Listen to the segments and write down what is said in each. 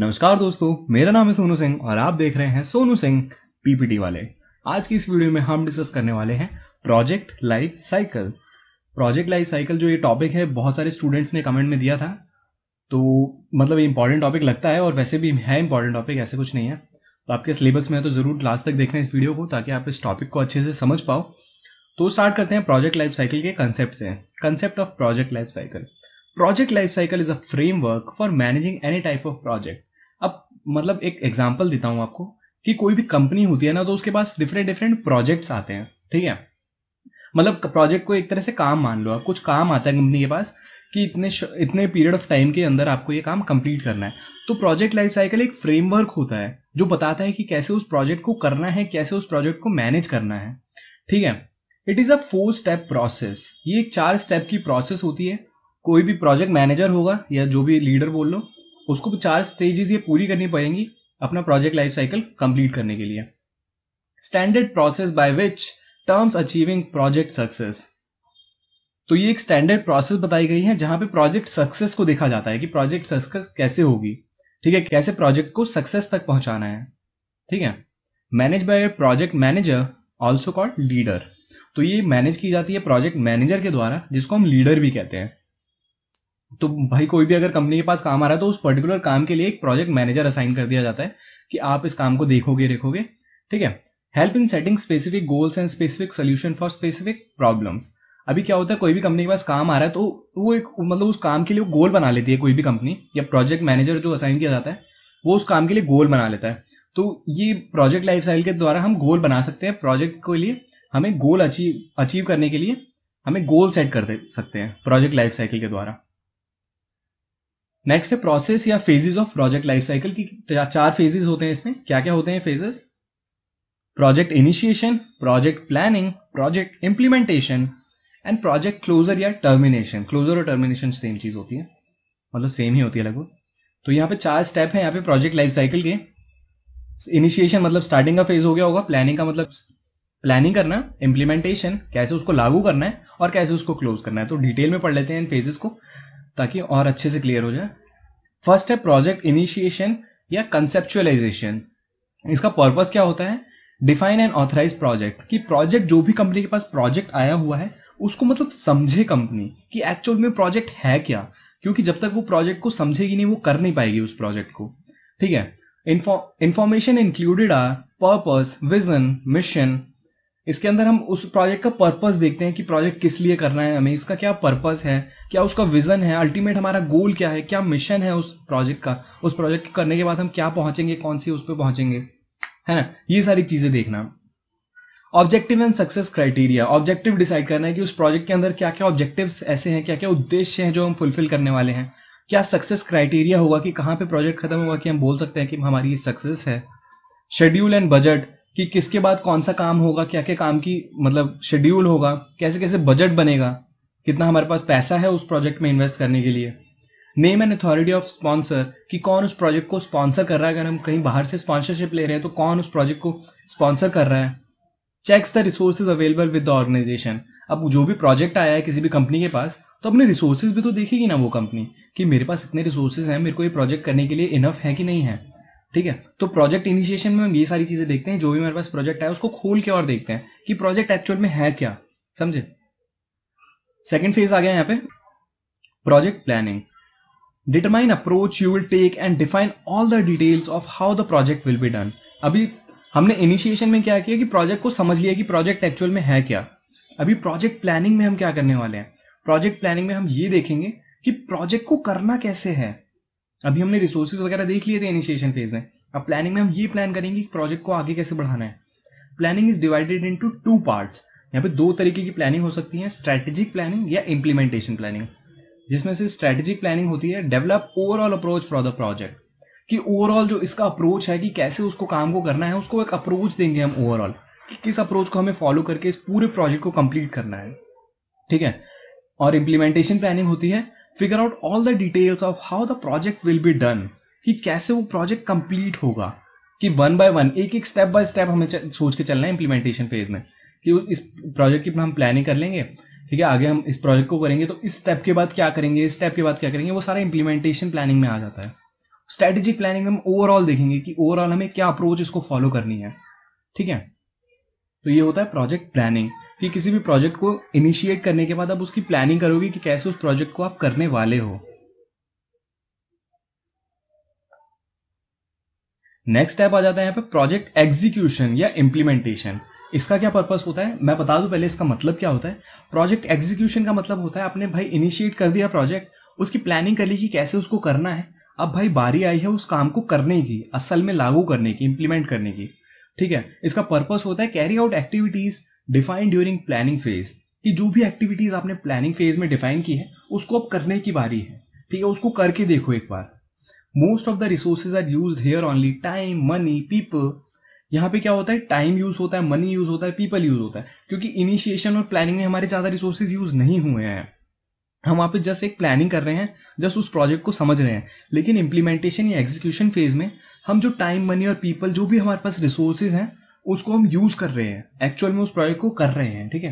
नमस्कार दोस्तों मेरा नाम है सोनू सिंह और आप देख रहे हैं सोनू सिंह पीपीटी वाले आज की इस वीडियो में हम डिस्कस करने वाले हैं project life cycle project life cycle जो ये टॉपिक है बहुत सारे स्टूडेंट्स ने कमेंट में दिया था तो मतलब इंपॉर्टेंट टॉपिक लगता है और वैसे भी है इंपॉर्टेंट टॉपिक ऐसे कुछ नहीं है तो आपके सिलेबस में है तो ज़रूर लास्ट तक देखना इस वीडियो को ताकि आप इस टॉपिक को अच्छे से समझ पाओ तो स्टार्ट करते हैं प्रोजेक्ट लाइफ साइकिल के कंसेप्ट से concept of project life cycle project life cycle is a framework for managing any type of project मतलब एक एग्जाम्पल देता हूं आपको कि कोई भी कंपनी होती है ना तो उसके पास डिफरेंट डिफरेंट प्रोजेक्ट्स आते हैं ठीक है मतलब प्रोजेक्ट को एक तरह से काम मान लो आप कुछ काम आता है कंपनी के पास कि इतने इतने पीरियड ऑफ टाइम के अंदर आपको ये काम कंप्लीट करना है तो प्रोजेक्ट लाइफ साइकिल एक फ्रेमवर्क होता है जो बताता है कि कैसे उस प्रोजेक्ट को करना है कैसे उस प्रोजेक्ट को मैनेज करना है ठीक है it is a four step process ये एक चार स्टेप की प्रोसेस होती है कोई भी प्रोजेक्ट मैनेजर होगा या जो भी लीडर बोल लो उसको चार स्टेजेस ये पूरी करनी पड़ेंगी अपना प्रोजेक्ट लाइफ साइकिल कंप्लीट करने के लिए standard process by which terms achieving project success तो ये एक स्टैंडर्ड प्रोसेस बताई गई है जहां पे प्रोजेक्ट सक्सेस को देखा जाता है कि प्रोजेक्ट सक्सेस कैसे होगी ठीक है कैसे प्रोजेक्ट को सक्सेस तक पहुंचाना है ठीक है manage by project manager also called leader तो ये मैनेज की जाती है प्रोजेक्ट मैनेजर के द्वारा जिसको हम लीडर भी कहते हैं तो भाई कोई भी अगर कंपनी के पास काम आ रहा है तो उस पर्टिकुलर काम के लिए एक प्रोजेक्ट मैनेजर असाइन कर दिया जाता है कि आप इस काम को देखोगे देखोगे ठीक है help in setting specific goals and specific solution for specific problems अभी क्या होता है कोई भी कंपनी के पास काम आ रहा है तो वो एक मतलब उस काम के लिए गोल बना लेती है कोई भी कंपनी या प्रोजेक्ट मैनेजर जो असाइन किया जाता है वो उस काम के लिए गोल बना लेता है तो ये प्रोजेक्ट लाइफ स्टाइल के द्वारा हम गोल बना सकते हैं प्रोजेक्ट के लिए हमें गोल अचीव अचीव करने के लिए हमें गोल सेट कर सकते हैं प्रोजेक्ट लाइफ साइकिल के द्वारा नेक्स्ट है प्रोसेस या phases of project life cycle की तो चार फेजेस होते हैं इसमें क्या क्या होते हैं phases project initiation project planning project implementation and project closure या टर्मिनेशन क्लोजर और टर्मिनेशन सेम चीज होती है मतलब सेम ही होती है लगभग तो यहाँ पे चार स्टेप है यहाँ पे प्रोजेक्ट लाइफ साइकिल के इनिशिएशन मतलब स्टार्टिंग का फेज हो गया होगा प्लानिंग का मतलब प्लानिंग करना इंप्लीमेंटेशन कैसे उसको लागू करना है और कैसे उसको क्लोज करना है तो डिटेल में पढ़ लेते हैं इन फेजेस को ताकि और अच्छे से क्लियर हो जाए फर्स्ट है प्रोजेक्ट इनिशिएशन या कंसेप्चुअलाइजेशन इसका पर्पस क्या होता है डिफाइन एंड ऑथराइज प्रोजेक्ट कि प्रोजेक्ट जो भी कंपनी के पास प्रोजेक्ट आया हुआ है उसको मतलब समझे कंपनी कि एक्चुअल में प्रोजेक्ट है क्या क्योंकि जब तक वो प्रोजेक्ट को समझेगी नहीं वो कर नहीं पाएगी उस प्रोजेक्ट को ठीक है information included are purpose vision mission इसके अंदर हम उस प्रोजेक्ट का पर्पस देखते हैं कि प्रोजेक्ट किस लिए करना है हमें इसका क्या पर्पस है क्या उसका विजन है अल्टीमेट हमारा गोल क्या है क्या मिशन है उस प्रोजेक्ट का उस प्रोजेक्ट करने के बाद हम क्या पहुंचेंगे कौन सी उस पर पहुंचेंगे है ना ये सारी चीजें देखना objective and success criteria objective decide करना है कि उस प्रोजेक्ट के अंदर क्या क्या ऑब्जेक्टिव ऐसे हैं क्या क्या उद्देश्य हैं जो हम फुलफिल करने वाले हैं क्या सक्सेस क्राइटेरिया होगा कि कहाँ पे प्रोजेक्ट खत्म होगा कि हम बोल सकते हैं कि हमारी सक्सेस है शेड्यूल एंड बजट कि किसके बाद कौन सा काम होगा क्या क्या काम की मतलब शेड्यूल होगा कैसे कैसे बजट बनेगा कितना हमारे पास पैसा है उस प्रोजेक्ट में इन्वेस्ट करने के लिए name and authority of sponsor कि कौन उस प्रोजेक्ट को स्पॉन्सर कर रहा है अगर हम कहीं बाहर से स्पॉन्सरशिप ले रहे हैं तो कौन उस प्रोजेक्ट को स्पॉन्सर कर रहा है checks the resources available with the organization अब जो भी प्रोजेक्ट आया है किसी भी कंपनी के पास तो अपने रिसोर्सेज भी तो देखेगी ना वो कंपनी कि मेरे पास इतने रिसोर्सेज हैं मेरे को ये प्रोजेक्ट करने के लिए इनफ है कि नहीं है ठीक है तो प्रोजेक्ट इनिशिएशन में हम ये सारी चीजें देखते हैं जो भी मेरे पास प्रोजेक्ट है उसको खोल के और देखते हैं कि प्रोजेक्ट एक्चुअल में है क्या समझे सेकेंड फेज आ गया यहाँ पे project planning determine approach you will take and define all the details of how the project will be done अभी हमने इनिशिएशन में क्या किया कि प्रोजेक्ट को समझ लिया कि प्रोजेक्ट एक्चुअल में है क्या अभी प्रोजेक्ट प्लानिंग में हम क्या करने वाले हैं प्रोजेक्ट प्लानिंग में हम ये देखेंगे कि प्रोजेक्ट को करना कैसे है अभी हमने रिसोर्सेज वगैरह देख लिए थे इनिशिएशन फेज में अब प्लानिंग में हम ये प्लान करेंगे कि प्रोजेक्ट को आगे कैसे बढ़ाना है planning is divided into two parts यहाँ पे दो तरीके की प्लानिंग हो सकती है स्ट्रैटेजिक प्लानिंग या इम्प्लीमेंटेशन प्लानिंग जिसमें से स्ट्रैटेजिक प्लानिंग होती है develop overall approach for the project कि ओवरऑल जो इसका अप्रोच है कि कैसे उसको काम को करना है उसको एक अप्रोच देंगे हम ओवरऑल कि किस अप्रोच को हमें फॉलो करके इस पूरे प्रोजेक्ट को कंप्लीट करना है ठीक है और इम्प्लीमेंटेशन प्लानिंग होती है figure out all the details of how the project will be done कि कैसे वो प्रोजेक्ट कंप्लीट होगा कि वन बाय वन एक एक स्टेप बाय स्टेप हमें सोच के चलना है इम्प्लीमेंटेशन फेज में कि इस प्रोजेक्ट की हम प्लानिंग कर लेंगे ठीक है आगे हम इस प्रोजेक्ट को करेंगे तो इस स्टेप के बाद क्या करेंगे इस स्टेप के बाद क्या करेंगे वो सारा इम्प्लीमेंटेशन प्लानिंग में आ जाता है स्ट्रेटेजिक प्लानिंग में हम ओवरऑल देखेंगे कि ओवरऑल हमें क्या अप्रोच इसको फॉलो करनी है ठीक है तो ये होता है प्रोजेक्ट प्लानिंग कि किसी भी प्रोजेक्ट को इनिशिएट करने के बाद आप उसकी प्लानिंग करोगे कि कैसे उस प्रोजेक्ट को आप करने वाले हो नेक्स्ट स्टेप आ जाता है यहाँ पे प्रोजेक्ट एग्जीक्यूशन या इम्प्लीमेंटेशन इसका क्या पर्पस होता है मैं बता दूं पहले इसका मतलब क्या होता है प्रोजेक्ट एग्जीक्यूशन का मतलब होता है आपने भाई इनिशिएट कर दिया प्रोजेक्ट उसकी प्लानिंग कर ली कि कैसे उसको करना है अब भाई बारी आई है उस काम को करने की असल में लागू करने की इम्प्लीमेंट करने की ठीक है इसका पर्पस होता है carry out activities define during planning phase कि जो भी एक्टिविटीज आपने प्लानिंग फेज में डिफाइन की है उसको अब करने की बारी है ठीक है उसको करके देखो एक बार most of the resources are use here only time money people यहाँ पे क्या होता है टाइम यूज होता है मनी यूज होता है पीपल यूज होता है क्योंकि इनिशिएशन और प्लानिंग में हमारे ज्यादा रिसोर्सेज यूज नहीं हुए हैं हम वहाँ पे जस्ट एक प्लानिंग कर रहे हैं जस्ट उस प्रोजेक्ट को समझ रहे हैं लेकिन इम्प्लीमेंटेशन या एग्जीक्यूशन फेज में हम जो टाइम मनी और पीपल जो भी हमारे पास रिसोर्सेज हैं उसको हम यूज कर रहे हैं एक्चुअल में उस प्रोजेक्ट को कर रहे हैं ठीक है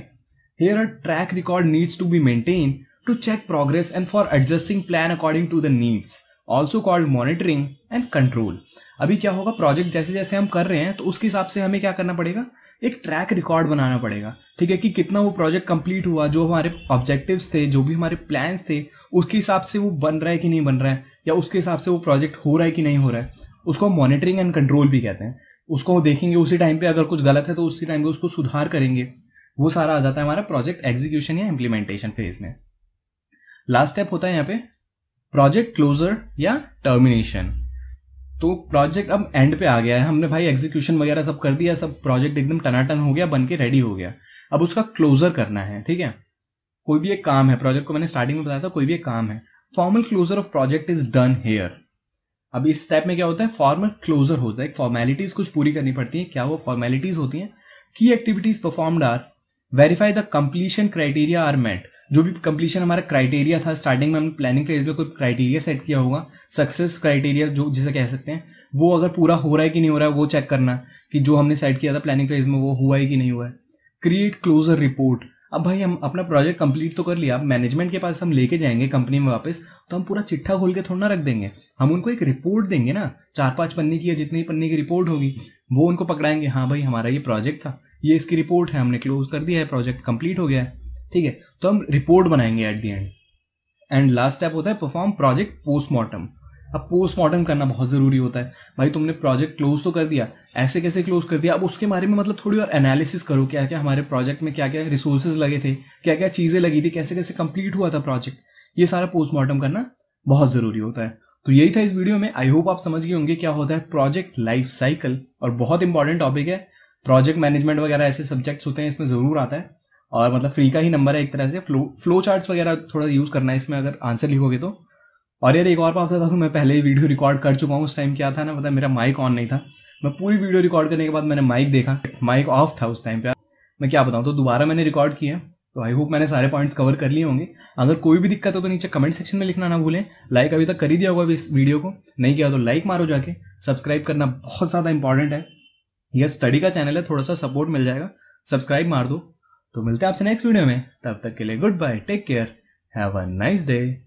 here a track record needs to be maintain to check progress and for adjusting plan according to the needs also called monitoring and control अभी क्या होगा प्रोजेक्ट जैसे जैसे हम कर रहे हैं तो उसके हिसाब से हमें क्या करना पड़ेगा एक ट्रैक रिकॉर्ड बनाना पड़ेगा ठीक है कि कितना वो प्रोजेक्ट कंप्लीट हुआ जो हमारे ऑब्जेक्टिव्स थे जो भी हमारे प्लान्स थे उसके हिसाब से वो बन रहा है कि नहीं बन रहा है या उसके हिसाब से वो प्रोजेक्ट हो रहा है कि नहीं हो रहा है उसको हम मॉनिटरिंग एंड कंट्रोल भी कहते हैं उसको देखेंगे उसी टाइम पे अगर कुछ गलत है तो उसी टाइम पे उसको सुधार करेंगे वो सारा आ जाता है हमारा प्रोजेक्ट एग्जीक्यूशन या इम्प्लीमेंटेशन फेज में लास्ट स्टेप होता है यहाँ पे प्रोजेक्ट क्लोजर या टर्मिनेशन तो प्रोजेक्ट अब एंड पे आ गया है हमने भाई एग्जीक्यूशन वगैरह सब कर दिया सब प्रोजेक्ट एकदम टनाटन हो गया बन के रेडी हो गया अब उसका क्लोजर करना है ठीक है कोई भी एक काम है प्रोजेक्ट को मैंने स्टार्टिंग में बताया था कोई भी एक काम है formal closure of project is done here अब इस स्टेप में क्या होता है फॉर्मल क्लोजर होता है फॉर्मेलिटीज कुछ पूरी करनी पड़ती है क्या वो फॉर्मेलिटीज होती हैं की activities performed are verify the completion criteria are met जो भी कंप्लीशन हमारा क्राइटेरिया था स्टार्टिंग में हमने प्लानिंग फेज में कोई क्राइटेरिया सेट किया होगा सक्सेस क्राइटेरिया जो जिसे कह सकते हैं वो अगर पूरा हो रहा है कि नहीं हो रहा है वो चेक करना कि जो हमने सेट किया था प्लानिंग फेज में वो हुआ है कि नहीं हुआ है क्रिएट क्लोजर रिपोर्ट अब भाई हम अपना प्रोजेक्ट कंप्लीट तो कर लिया अब मैनेजमेंट के पास हम लेके जाएंगे कंपनी में वापस तो हम पूरा चिट्ठा खोल के थोड़ा ना रख देंगे हम उनको एक रिपोर्ट देंगे ना चार पांच पन्ने की या जितनी पन्ने की रिपोर्ट होगी वो उनको पकड़ाएंगे हाँ भाई हमारा ये प्रोजेक्ट था ये इसकी रिपोर्ट है हमने क्लोज कर दिया है प्रोजेक्ट कंप्लीट हो गया है ठीक है तो हम रिपोर्ट बनाएंगे at the end end last step होता है परफॉर्म प्रोजेक्ट पोस्टमार्टम अब पोस्टमार्टम करना बहुत ज़रूरी होता है भाई तुमने प्रोजेक्ट क्लोज तो कर दिया ऐसे कैसे क्लोज कर दिया अब उसके बारे में मतलब थोड़ी और एनालिसिस करो क्या क्या हमारे प्रोजेक्ट में क्या क्या रिसोर्सेज लगे थे क्या क्या चीज़ें लगी थी कैसे कैसे कंप्लीट हुआ था प्रोजेक्ट ये सारा पोस्टमार्टम करना बहुत ज़रूरी होता है तो यही था इस वीडियो में आई होप आप समझ गए होंगे क्या होता है प्रोजेक्ट लाइफ साइकिल और बहुत इंपॉर्टेंट टॉपिक है प्रोजेक्ट मैनेजमेंट वगैरह ऐसे सब्जेक्ट्स होते हैं इसमें ज़रूर आता है और मतलब फ्री का ही नंबर है एक तरह से फ्लो फ्लो चार्ट्स वगैरह थोड़ा यूज़ करना है इसमें अगर आंसर लिखोगे तो और यार एक और बात बता दूँ मैं पहले ही वीडियो रिकॉर्ड कर चुका हूँ उस टाइम क्या था ना पता मेरा माइक ऑन नहीं था मैं पूरी वीडियो रिकॉर्ड करने के बाद मैंने माइक देखा माइक ऑफ था उस टाइम पे मैं क्या बताऊँ तो दोबारा मैंने रिकॉर्ड किया तो आई होप मैंने सारे पॉइंट्स कवर कर लिए होंगे अगर कोई भी दिक्कत हो तो नीचे कमेंट सेक्शन में लिखना ना भूलें लाइक अभी तक कर ही दिया होगा इस वीडियो को नहीं किया तो लाइक मारो जाके सब्सक्राइब करना बहुत ज़्यादा इंपॉर्टेंट है यह स्टडी का चैनल है थोड़ा सा सपोर्ट मिल जाएगा सब्सक्राइब मार दो तो मिलते हैं आपसे नेक्स्ट वीडियो में तब तक के लिए good bye take care have a nice day